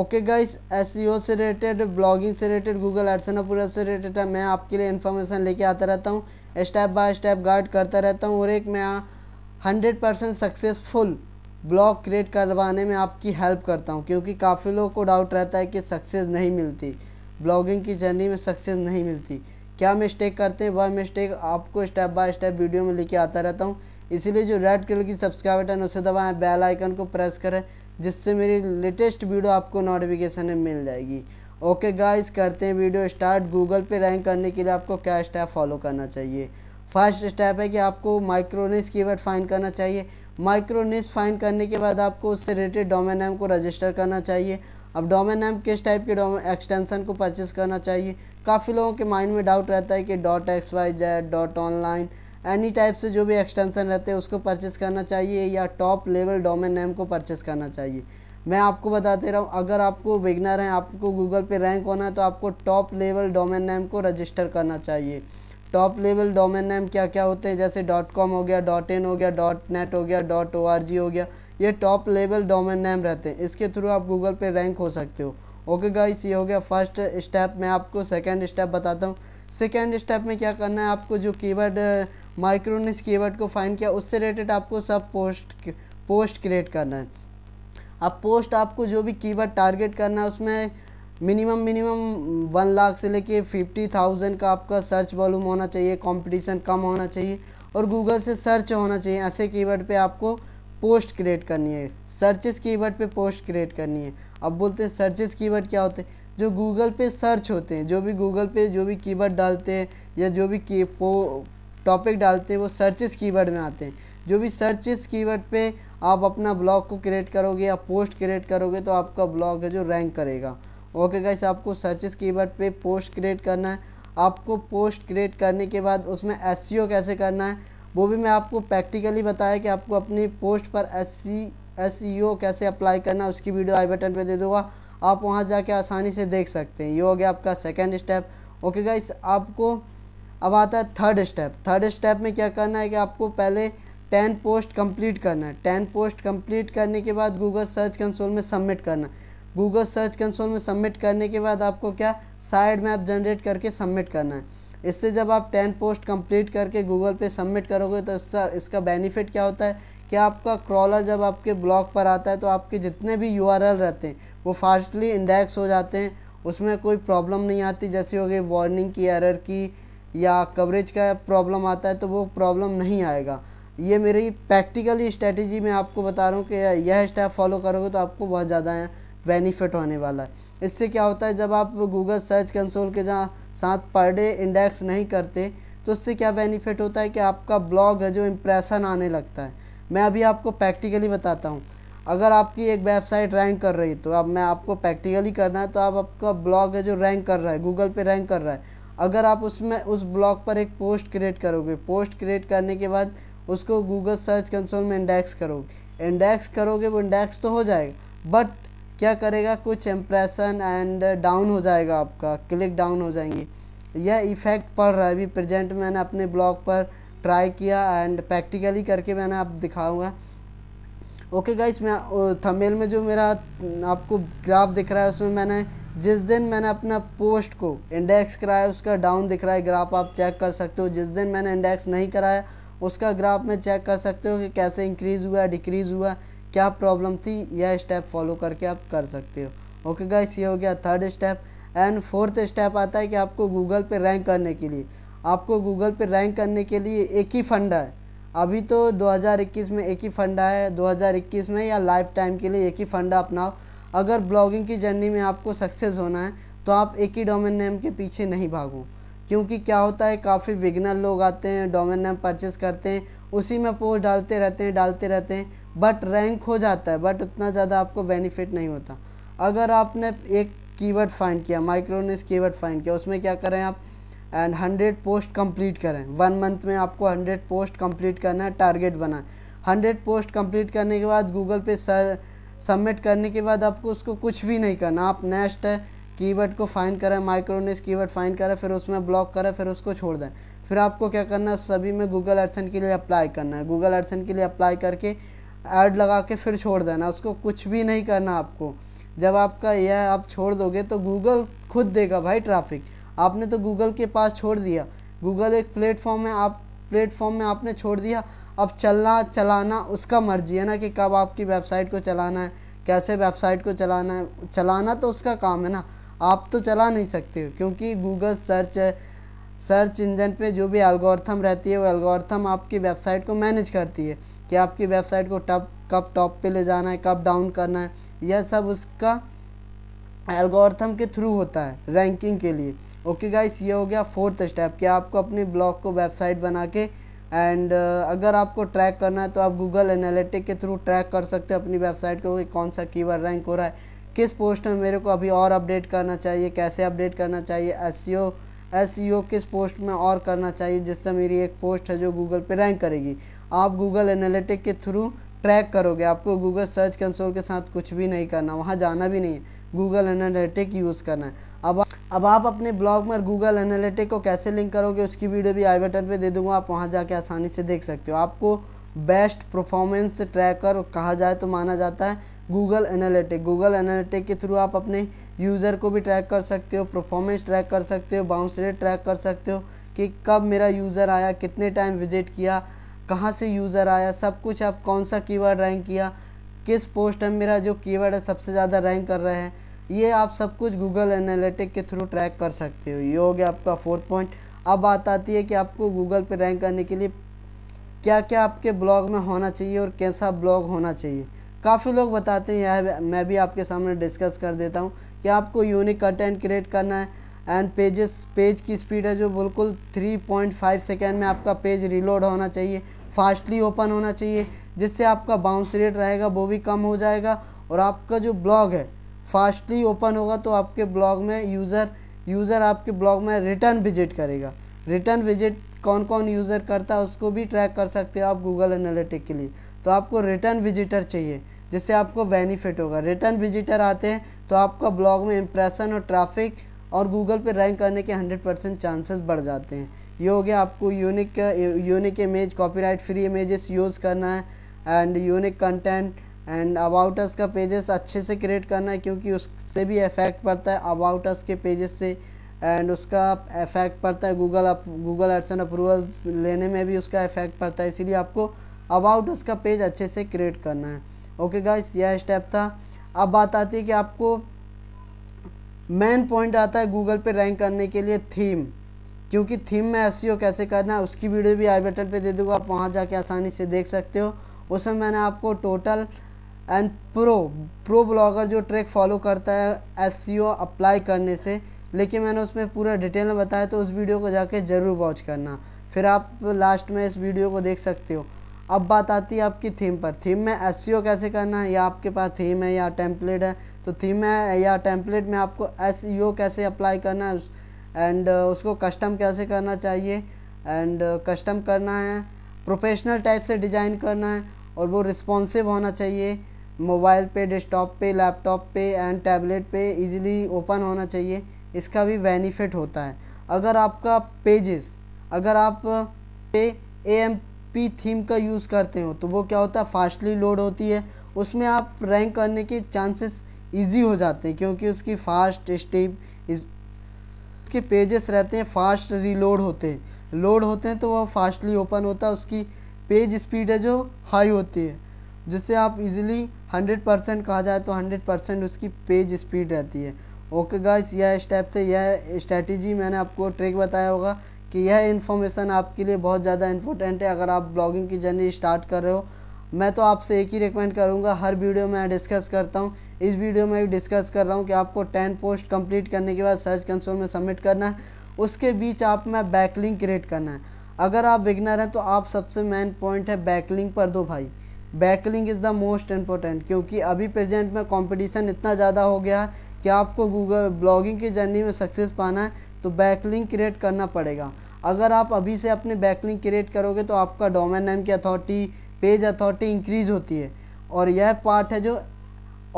okay guys एस से related blogging से रिलेटेड गूगल एडसन पूरा से रिलेटेड मैं आपके लिए इन्फॉर्मेशन लेके आता रहता हूँ स्टेप बाय स्टेप गाइड करता रहता हूँ और एक मैं hundred percent successful blog create करवाने में आपकी हेल्प करता हूँ क्योंकि काफ़ी लोगों को डाउट रहता है कि सक्सेस नहीं मिलती ब्लॉगिंग की जर्नी में सक्सेस नहीं मिलती क्या मिस्टेक करते हैं वह मिस्टेक आपको स्टेप बाय स्टेप वीडियो में लेके आता रहता हूँ इसीलिए जो रेड कलर की सब्सक्राइब बटन उसे दबाएं बेल आइकन को प्रेस करें जिससे मेरी लेटेस्ट वीडियो आपको नोटिफिकेशन में मिल जाएगी ओके गाइस करते हैं वीडियो स्टार्ट गूगल पे रैंक करने के लिए आपको क्या स्टेप फॉलो करना चाहिए फर्स्ट स्टेप है कि आपको माइक्रोनिस कीवर्ड फाइंड करना चाहिए माइक्रोनिस फाइंड करने के बाद आपको उससे रिलेटेड डोमेन नेम को रजिस्टर करना चाहिए अब डोमेन नेम किस टाइप के डोमेन एक्सटेंशन को परचेस करना चाहिए काफ़ी लोगों के माइंड में डाउट रहता है कि dot X Y Z dot online any type से जो भी एक्सटेंशन रहते हैं उसको परचेस करना चाहिए या टॉप लेवल डोमेन नेम को परचेस करना चाहिए मैं आपको बताते रहा हूँ अगर आपको विगनर हैं आपको गूगल पे रैंक होना है तो आपको टॉप लेवल डोमेन नेम को रजिस्टर करना चाहिए टॉप लेवल डोमेन नेम क्या क्या होते हैं जैसे डॉट कॉम हो गया डॉट इन हो गया डॉट नेट हो गया डॉट ओ आर जी हो गया ये टॉप लेवल डोमेन नेम रहते हैं इसके थ्रू आप गूगल पे रैंक हो सकते हो ओके गाइस ये हो गया फर्स्ट स्टेप मैं आपको सेकंड स्टेप बताता हूँ सेकंड स्टेप में क्या करना है आपको जो कीवर्ड माइक्रोनिस कीवर्ड को फाइंड किया उससे रिलेटेड आपको सब पोस्ट पोस्ट क्रिएट करना है अब पोस्ट आपको जो भी कीवर्ड टारगेट करना है उसमें मिनिमम मिनिमम वन लाख से लेके फिफ्टी थाउजेंड का आपका सर्च वॉल्यूम होना चाहिए कंपटीशन कम होना चाहिए और गूगल से सर्च होना चाहिए ऐसे कीवर्ड पे आपको पोस्ट क्रिएट करनी है सर्चेस कीवर्ड पे पोस्ट क्रिएट करनी है अब बोलते हैं सर्चेस कीवर्ड क्या होते हैं जो गूगल पे सर्च होते हैं जो भी गूगल पे जो भी कीवर्ड डालते हैं या जो भी की टॉपिक डालते हैं वो सर्चेस कीवर्ड में आते हैं जो भी सर्चेस कीवर्ड पे आप अपना ब्लॉग को क्रिएट करोगे या पोस्ट क्रिएट करोगे तो आपका ब्लॉग है जो रैंक करेगा ओके गाइस आपको सर्चेस कीवर्ड पे पोस्ट क्रिएट करना है आपको पोस्ट क्रिएट करने के बाद उसमें एस e कैसे करना है वो भी मैं आपको प्रैक्टिकली बताया कि आपको अपनी पोस्ट पर एस सी एस कैसे अप्लाई करना उसकी वीडियो आई बटन पर दे दूँगा आप वहाँ जाके आसानी से देख सकते हैं ये हो गया आपका सेकेंड स्टेप ओके गाइस आपको अब आता है थर्ड स्टेप थर्ड स्टेप में क्या करना है कि आपको पहले टेन पोस्ट कंप्लीट करना है टेन पोस्ट कंप्लीट करने के बाद गूगल सर्च कंसोल में सबमिट करना गूगल सर्च कंसोल में सबमिट करने के बाद आपको क्या साइड मैप जनरेट करके सबमिट करना है इससे जब आप टेन पोस्ट कंप्लीट करके गूगल पे सबमिट करोगे तो इसका इसका बेनिफिट क्या होता है कि आपका क्रॉलर जब आपके ब्लॉग पर आता है तो आपके जितने भी यू रहते हैं वो फास्टली इंडेक्स हो जाते हैं उसमें कोई प्रॉब्लम नहीं आती जैसे हो गई वार्निंग की एरर की या कवरेज का प्रॉब्लम आता है तो वो प्रॉब्लम नहीं आएगा ये मेरी प्रैक्टिकली स्ट्रेटजी मैं आपको बता रहा हूँ कि यह स्टेप फॉलो करोगे तो आपको बहुत ज़्यादा बेनिफिट होने वाला है इससे क्या होता है जब आप गूगल सर्च कंसोल के जहाँ साथ पर डे इंडेक्स नहीं करते तो उससे क्या बेनिफिट होता है कि आपका ब्लॉग है जो इम्प्रेशन आने लगता है मैं अभी आपको प्रैक्टिकली बताता हूँ अगर आपकी एक वेबसाइट रैंक कर रही तो अब मैं आपको प्रैक्टिकली करना है तो आप आपका ब्लॉग है जो रैंक कर रहा है गूगल पे रैंक कर रहा है अगर आप उसमें उस ब्लॉग पर एक पोस्ट क्रिएट करोगे पोस्ट क्रिएट करने के बाद उसको गूगल सर्च कंसोल में इंडेक्स करोगे इंडेक्स करोगे वो इंडेक्स तो हो जाएगा बट क्या करेगा कुछ इम्प्रेशन एंड डाउन हो जाएगा आपका क्लिक डाउन हो जाएंगी यह इफ़ेक्ट पड़ रहा है अभी प्रेजेंट मैंने अपने ब्लॉग पर ट्राई किया एंड प्रैक्टिकली करके मैंने आप दिखाऊंगा ओके गाइस मैं थंबनेल में जो मेरा आपको ग्राफ दिख रहा है उसमें मैंने जिस दिन मैंने अपना पोस्ट को इंडेक्स कराया उसका डाउन दिख रहा है ग्राफ आप चेक कर सकते हो जिस दिन मैंने इंडेक्स नहीं कराया उसका ग्राफ में चेक कर सकते हो कि कैसे इंक्रीज़ हुआ डिक्रीज़ हुआ क्या प्रॉब्लम थी यह स्टेप फॉलो करके आप कर सकते हो ओके गाइस ये हो गया third step and fourth step आता है कि आपको गूगल पे रैंक करने के लिए आपको गूगल पे रैंक करने के लिए एक ही फंडा है अभी तो 2021 में एक ही फंडा है 2021 में या लाइफ टाइम के लिए एक ही फंडा अपनाओ अगर ब्लॉगिंग की जर्नी में आपको सक्सेस होना है तो आप एक ही डोमेन नेम के पीछे नहीं भागो क्योंकि क्या होता है काफ़ी विगनर लोग आते हैं डोमेन नेम परचेस करते हैं उसी में पोस्ट डालते रहते हैं डालते रहते हैं बट रैंक हो जाता है बट उतना ज़्यादा आपको बेनिफिट नहीं होता अगर आपने एक कीवर्ड फाइंड किया माइक्रोनिस कीवर्ड फाइंड किया उसमें क्या करें आप एंड हंड्रेड पोस्ट कंप्लीट करें वन मंथ में आपको हंड्रेड पोस्ट कंप्लीट करना है टारगेट बनाए हंड्रेड पोस्ट कंप्लीट करने के बाद गूगल पे सर सबमिट करने के बाद आपको उसको कुछ भी नहीं करना आप नेक्स्ट है कीवर्ड को फाइन करें माइक्रोनिस कीवर्ड फाइन करें फिर उसमें ब्लॉक करें फिर उसको छोड़ दें फिर आपको क्या करना है सभी में गूगल अर्सन के लिए अप्लाई करना है गूगल अर्सन के लिए अप्लाई करके ऐड लगा के फिर छोड़ देना उसको कुछ भी नहीं करना आपको जब आपका यह आप छोड़ दोगे तो गूगल खुद देगा भाई ट्रैफिक आपने तो गूगल के पास छोड़ दिया गूगल एक प्लेटफॉर्म है आप प्लेटफॉर्म में आपने छोड़ दिया अब चलना चलाना उसका मर्जी है ना कि कब आपकी वेबसाइट को चलाना है कैसे वेबसाइट को चलाना है चलाना तो उसका काम है ना आप तो चला नहीं सकते हो क्योंकि गूगल सर्च है सर्च इंजन पे जो भी एल्गोरिथम रहती है वो एल्गोरिथम आपकी वेबसाइट को मैनेज करती है कि आपकी वेबसाइट को टप कब टॉप पे ले जाना है कब डाउन करना है यह सब उसका एल्गोरिथम के थ्रू होता है रैंकिंग के लिए ओके गाइस ये हो गया फोर्थ स्टेप कि आपको अपने ब्लॉग को वेबसाइट बना के एंड uh, अगर आपको ट्रैक करना है तो आप गूगल एनालिटिक के थ्रू ट्रैक कर सकते हो अपनी वेबसाइट को कि कौन सा कीवर्ड रैंक हो रहा है किस पोस्ट में मेरे को अभी और अपडेट करना चाहिए कैसे अपडेट करना चाहिए एस एस e किस पोस्ट में और करना चाहिए जिससे मेरी एक पोस्ट है जो गूगल पर रैंक करेगी आप गूगल एनालिटिक के थ्रू ट्रैक करोगे आपको गूगल सर्च कंसोल के साथ कुछ भी नहीं करना वहाँ जाना भी नहीं है गूगल एनालिटिक यूज़ करना है अब अब आप अपने ब्लॉग में गूगल एनालिटिक को कैसे लिंक करोगे उसकी वीडियो भी आई बटन पर दे दूँगा आप वहाँ जाके आसानी से देख सकते हो आपको बेस्ट परफॉर्मेंस ट्रैकर कहा जाए तो माना जाता है गूगल एनालिटिक गूगल एनालिटिक के थ्रू आप अपने यूज़र को भी ट्रैक कर सकते हो परफॉर्मेंस ट्रैक कर सकते हो बाउंस रेट ट्रैक कर सकते हो कि कब मेरा यूज़र आया कितने टाइम विजिट किया कहाँ से यूज़र आया सब कुछ आप कौन सा कीवर्ड रैंक किया किस पोस्ट में मेरा जो कीवर्ड है सबसे ज़्यादा रैंक कर रहे हैं ये आप सब कुछ गूगल एनालिटिक के थ्रू ट्रैक कर सकते हो ये हो गया आपका फोर्थ पॉइंट अब बात आती है कि आपको गूगल पे रैंक करने के लिए क्या क्या आपके ब्लॉग में होना चाहिए और कैसा ब्लॉग होना चाहिए काफ़ी लोग बताते हैं यह मैं भी आपके सामने डिस्कस कर देता हूँ कि आपको यूनिक कंटेंट क्रिएट करना है एंड पेजेस पेज की स्पीड है जो बिल्कुल 3.5 सेकेंड में आपका पेज रिलोड होना चाहिए फास्टली ओपन होना चाहिए जिससे आपका बाउंस रेट रहेगा वो भी कम हो जाएगा और आपका जो ब्लॉग है फास्टली ओपन होगा तो आपके ब्लॉग में यूज़र यूज़र आपके ब्लॉग में रिटर्न विजिट करेगा रिटर्न विजिट कौन कौन यूज़र करता है उसको भी ट्रैक कर सकते हो आप गूगल एनालिटिक के लिए तो आपको रिटर्न विजिटर चाहिए जिससे आपको बेनिफिट होगा रिटर्न विजिटर आते हैं तो आपका ब्लॉग में इम्प्रेशन और ट्रैफिक और गूगल पे रैंक करने के 100 परसेंट चांसेस बढ़ जाते हैं ये हो गया आपको unique unique image copyright free images use करना है and unique content and about us का पेजेस अच्छे से क्रिएट करना है क्योंकि उससे भी इफेक्ट पड़ता है अबाउटस के पेजेस से एंड उसका इफेक्ट पड़ता है गूगल गूगल एडसन अप्रूवल लेने में भी उसका इफेक्ट पड़ता है इसीलिए आपको अबाउट उसका पेज अच्छे से क्रिएट करना है ओके गाइस यह स्टेप था अब बात आती है कि आपको मेन पॉइंट आता है गूगल पे रैंक करने के लिए थीम क्योंकि थीम में एस e कैसे करना है उसकी वीडियो भी आई बटन पे दे दूँगा आप वहाँ जाके आसानी से देख सकते हो उसमें मैंने आपको total and pro pro blogger जो ट्रैक फॉलो करता है एस अप्लाई e करने से लेकिन मैंने उसमें पूरा डिटेल में बताया तो उस वीडियो को जाके ज़रूर वॉच करना फिर आप लास्ट में इस वीडियो को देख सकते हो अब बात आती है आपकी थीम पर थीम में एस e कैसे करना है या आपके पास थीम है या टेम्पलेट है तो थीम है या टेम्पलेट में आपको एस e कैसे अप्लाई करना है एंड uh, उसको कस्टम कैसे करना चाहिए एंड कस्टम uh, करना है प्रोफेशनल टाइप से डिज़ाइन करना है और वो रिस्पॉन्सिव होना चाहिए मोबाइल पे डेस्कटॉप पे लैपटॉप पे एंड टैबलेट पे इजीली ओपन होना चाहिए इसका भी बेनिफिट होता है अगर आपका पेजेस अगर आप ए एम पी थीम का यूज़ करते हो तो वो क्या होता है फास्टली लोड होती है उसमें आप रैंक करने के चांसेस इजी हो जाते हैं क्योंकि उसकी फास्ट स्टेप उसके पेजेस रहते हैं फास्ट रीलोड होते हैं लोड होते हैं तो वह फास्टली ओपन होता है उसकी पेज स्पीड है जो हाई होती है जिससे आप इजीली 100 परसेंट कहा जाए तो 100 परसेंट उसकी पेज स्पीड रहती है ओके गाइस यह स्टेप थे यह स्ट्रेटजी मैंने आपको ट्रिक बताया होगा कि यह इन्फॉर्मेशन आपके लिए बहुत ज़्यादा इंपॉर्टेंट है अगर आप ब्लॉगिंग की जर्नी स्टार्ट कर रहे हो मैं तो आपसे एक ही रिकमेंड करूँगा हर वीडियो में डिस्कस करता हूँ इस वीडियो में भी डिस्कस कर रहा हूँ कि आपको टेन पोस्ट कंप्लीट करने के बाद सर्च कंसोल में सबमिट करना है उसके बीच आप में बैकलिंग क्रिएट करना है अगर आप विगनर हैं तो आप सबसे मेन पॉइंट है बैकलिंग पर दो भाई backlink is the most important क्योंकि अभी प्रेजेंट में कॉम्पिटिशन इतना ज़्यादा हो गया है क्या आपको गूगल ब्लॉगिंग की जर्नी में सक्सेस पाना है तो बैकलिंग क्रिएट करना पड़ेगा अगर आप अभी से अपने बैकलिंग क्रिएट करोगे तो आपका डोमेन नेम की अथॉरिटी पेज अथॉरिटी इंक्रीज होती है और यह पार्ट है जो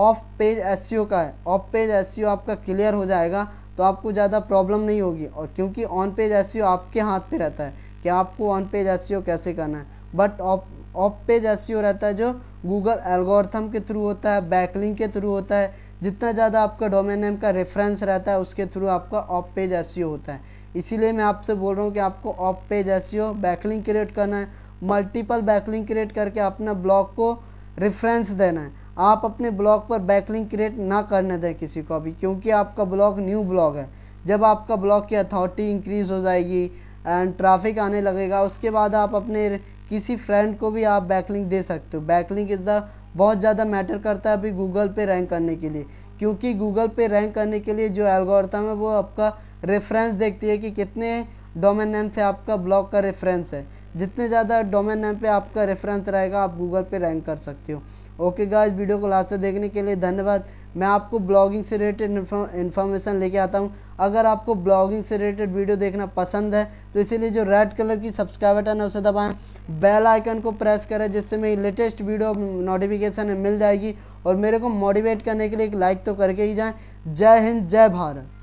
ऑफ पेज एस का है ऑफ पेज एस आपका क्लियर हो जाएगा तो आपको ज़्यादा प्रॉब्लम नहीं होगी और क्योंकि ऑन पेज एस आपके हाथ पे रहता है कि आपको ऑन पेज एस कैसे करना है but off off pages रहता है जो गूगल एल्गोरथम के थ्रू होता है बैकलिंग के थ्रू होता है जितना ज़्यादा आपका डोमेन नेम का रेफरेंस रहता है उसके थ्रू आपका ऑफ पेज एस होता है इसीलिए मैं आपसे बोल रहा हूँ कि आपको off pages backlink create करना है मल्टीपल बैकलिंग क्रिएट करके अपना ब्लॉग को रेफरेंस देना है आप अपने ब्लॉग पर बैकलिंग क्रिएट ना करने दें किसी को भी क्योंकि आपका ब्लॉग न्यू ब्लॉग है जब आपका ब्लॉग की अथॉरिटी इंक्रीज़ हो जाएगी एंड ट्रैफिक आने लगेगा उसके बाद आप अपने किसी फ्रेंड को भी आप बैकलिंग दे सकते हो बैकलिंग इज़ द बहुत ज़्यादा मैटर करता है अभी गूगल पे रैंक करने के लिए क्योंकि गूगल पे रैंक करने के लिए जो एल्गोरिथम है वो आपका रेफरेंस देखती है कि कितने डोमेन नेम से आपका ब्लॉग का रेफरेंस है जितने ज़्यादा डोमेन नेम पे आपका रेफरेंस रहेगा आप गूगल पे रैंक कर सकते हो ओके गाइस वीडियो को लास्ट तक देखने के लिए धन्यवाद मैं आपको ब्लॉगिंग से रिलेटेड इन्फॉर्मेशन लेके आता हूँ अगर आपको ब्लॉगिंग से रिलेटेड वीडियो देखना पसंद है तो इसीलिए जो रेड कलर की सब्सक्राइब बटन है उसे दबाएं बेल आइकन को प्रेस करें जिससे मेरी लेटेस्ट वीडियो नोटिफिकेशन मिल जाएगी और मेरे को मोटिवेट करने के लिए एक लाइक तो करके ही जाएँ जय हिंद जय भारत